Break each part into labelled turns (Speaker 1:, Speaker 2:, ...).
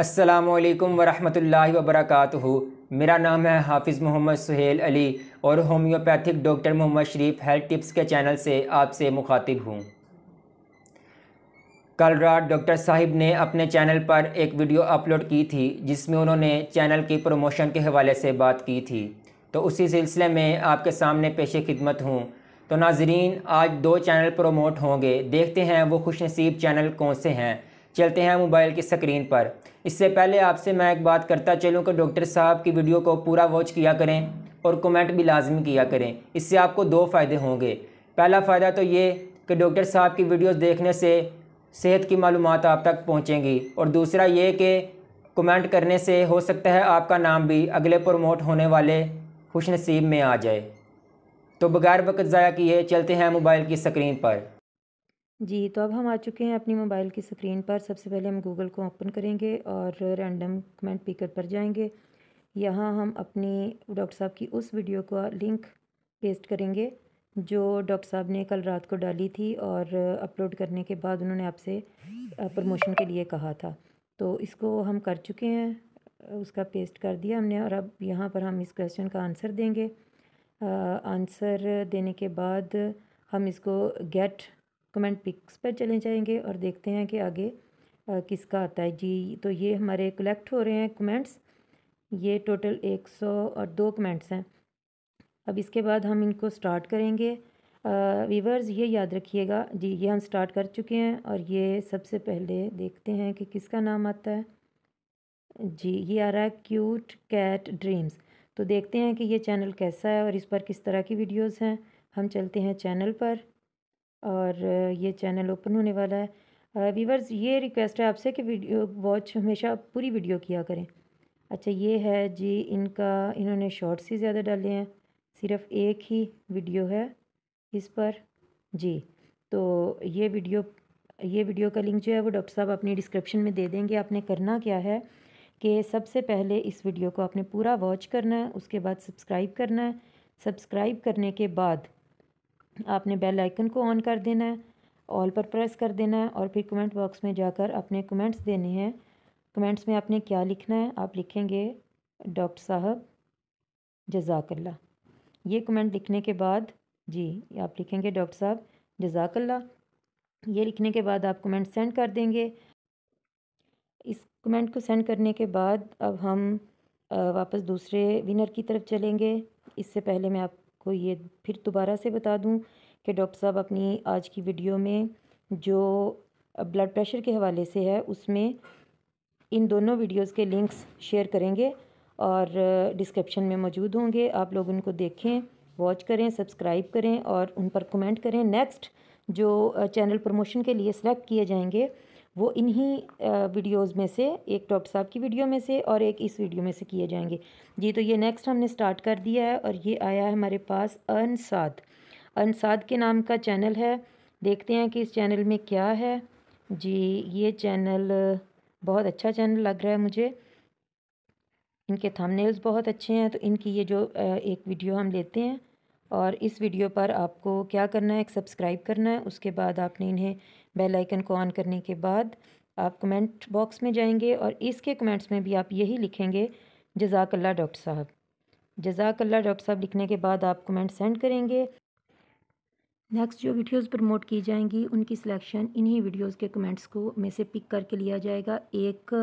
Speaker 1: असलकम वरम वबरक मेरा नाम है हाफिज़ मोहम्मद सुहेल अली और homeopathic doctor Mohammad Sharif health tips के चैनल से आपसे मुखातिब हूँ कल रात डॉक्टर साहिब ने अपने चैनल पर एक वीडियो अपलोड की थी जिसमें उन्होंने चैनल की प्रमोशन के हवाले से बात की थी तो उसी सिलसिले में आपके सामने पेश खिदमत हूँ तो नाजरीन आज दो चैनल प्रमोट होंगे देखते हैं वो खुश चैनल कौन से हैं चलते हैं मोबाइल की स्क्रीन पर इससे पहले आपसे मैं एक बात करता चलूँ कि डॉक्टर साहब की वीडियो को पूरा वॉच किया करें और कमेंट भी लाजमी किया करें इससे आपको दो फ़ायदे होंगे पहला फ़ायदा तो ये कि डॉक्टर साहब की वीडियोस देखने से सेहत की मालूम आप तक पहुँचेंगी और दूसरा ये कि कमेंट करने से हो सकता है आपका नाम भी अगले प्रमोट होने वाले खुश में आ जाए तो बगैर वक्त ज़ाया किए चलते हैं मोबाइल की स्क्रीन पर
Speaker 2: जी तो अब हम आ चुके हैं अपनी मोबाइल की स्क्रीन पर सबसे पहले हम गूगल को ओपन करेंगे और रैंडम कमेंट पिकर पर जाएंगे यहाँ हम अपनी डॉक्टर साहब की उस वीडियो का लिंक पेस्ट करेंगे जो डॉक्टर साहब ने कल रात को डाली थी और अपलोड करने के बाद उन्होंने आपसे प्रमोशन के लिए कहा था तो इसको हम कर चुके हैं उसका पेस्ट कर दिया हमने और अब यहाँ पर हम इस क्वेश्चन का आंसर देंगे आ, आंसर देने के बाद हम इसको गेट कमेंट पिक्स पर चले जाएंगे और देखते हैं कि आगे आ, किसका आता है जी तो ये हमारे कलेक्ट हो रहे हैं कमेंट्स ये टोटल एक सौ और दो कमेंट्स हैं अब इसके बाद हम इनको स्टार्ट करेंगे वीवर्स ये याद रखिएगा जी ये हम स्टार्ट कर चुके हैं और ये सबसे पहले देखते हैं कि किसका नाम आता है जी ये आ रहा है क्यूट कैट ड्रीम्स तो देखते हैं कि ये चैनल कैसा है और इस पर किस तरह की वीडियोस हैं हम चलते हैं चैनल पर और ये चैनल ओपन होने वाला है वीवर्स ये रिक्वेस्ट है आपसे कि वीडियो वॉच हमेशा पूरी वीडियो किया करें अच्छा ये है जी इनका इन्होंने शॉर्ट्स ही ज़्यादा डाले हैं सिर्फ एक ही वीडियो है इस पर जी तो ये वीडियो ये वीडियो का लिंक जो है वो डॉक्टर साहब अपनी डिस्क्रिप्शन में दे देंगे आपने करना क्या है कि सबसे पहले इस वीडियो को आपने पूरा वॉच करना है उसके बाद सब्सक्राइब करना है सब्सक्राइब करने के बाद आपने बेल आइकन को ऑन कर देना है ऑल पर प्रेस कर देना है और फिर कमेंट बॉक्स में जाकर अपने कमेंट्स देने हैं कमेंट्स में आपने क्या लिखना है आप लिखेंगे डॉक्टर साहब जजाकल्ला ये कमेंट लिखने के बाद जी आप लिखेंगे डॉक्टर साहब जजाकल्ला ये लिखने के बाद आप कमेंट सेंड कर देंगे इस कमेंट को सेंड करने के बाद अब हम वापस दूसरे विनर की तरफ चलेंगे इससे पहले मैं आप आपको ये फिर दोबारा से बता दूँ कि डॉक्टर साहब अपनी आज की वीडियो में जो ब्लड प्रेशर के हवाले से है उसमें इन दोनों वीडियोस के लिंक्स शेयर करेंगे और डिस्क्रिप्शन में मौजूद होंगे आप लोग उनको देखें वॉच करें सब्सक्राइब करें और उन पर कमेंट करें नेक्स्ट जो चैनल प्रमोशन के लिए सेलेक्ट किए जाएंगे वो इन्हीं वीडियोस में से एक डॉक्टर साहब की वीडियो में से और एक इस वीडियो में से किए जाएंगे जी तो ये नेक्स्ट हमने स्टार्ट कर दिया है और ये आया है हमारे पास अनसाद अनसाद के नाम का चैनल है देखते हैं कि इस चैनल में क्या है जी ये चैनल बहुत अच्छा चैनल लग रहा है मुझे इनके थंबनेल्स बहुत अच्छे हैं तो इनकी ये जो एक वीडियो हम लेते हैं और इस वीडियो पर आपको क्या करना है एक सब्सक्राइब करना है उसके बाद आपने इन्हें बेल आइकन को ऑन करने के बाद आप कमेंट बॉक्स में जाएंगे और इसके कमेंट्स में भी आप यही लिखेंगे जजाकल्ला डॉक्टर साहब जजाकल्ला डॉक्टर साहब लिखने के बाद आप कमेंट सेंड करेंगे नेक्स्ट जो वीडियोस प्रमोट की जाएंगी उनकी सिलेक्शन इन्हीं वीडियोस के कमेंट्स को में से पिक करके लिया जाएगा एक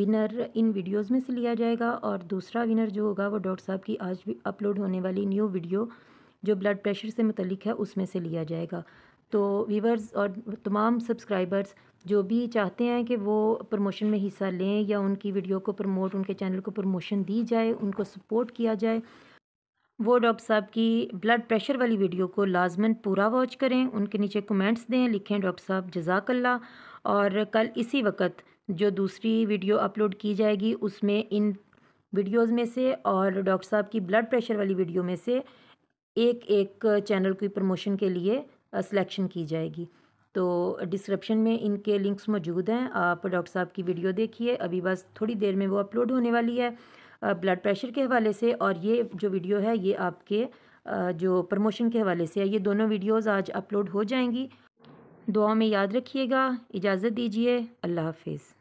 Speaker 2: विनर uh, इन वीडियोस में से लिया जाएगा और दूसरा विनर जो होगा वो डॉक्टर साहब की आज भी अपलोड होने वाली न्यू वीडियो जो ब्लड प्रेशर से मुतलिक है उसमें से लिया जाएगा तो व्यूवर्स और तमाम सब्सक्राइबर्स जो भी चाहते हैं कि वो प्रमोशन में हिस्सा लें या उनकी वीडियो को प्रमोट उनके चैनल को प्रमोशन दी जाए उनको सपोर्ट किया जाए वो डॉक्टर साहब की ब्लड प्रेशर वाली वीडियो को लाजमन पूरा वॉच करें उनके नीचे कमेंट्स दें लिखें डॉक्टर साहब जजाकल्ला और कल इसी वक्त जो दूसरी वीडियो अपलोड की जाएगी उसमें इन वीडियोस में से और डॉक्टर साहब की ब्लड प्रेशर वाली वीडियो में से एक एक चैनल की प्रमोशन के लिए सिलेक्शन की जाएगी तो डिस्क्रिप्शन में इनके लिंक्स मौजूद हैं आप डॉक्टर साहब की वीडियो देखिए अभी बस थोड़ी देर में वो अपलोड होने वाली है ब्लड प्रेशर के हवाले से और ये जो वीडियो है ये आपके जो प्रमोशन के हवाले से है ये दोनों वीडियोज़ आज अपलोड हो जाएंगी दुआ में याद रखिएगा इजाज़त दीजिए अल्लाह हाफिज़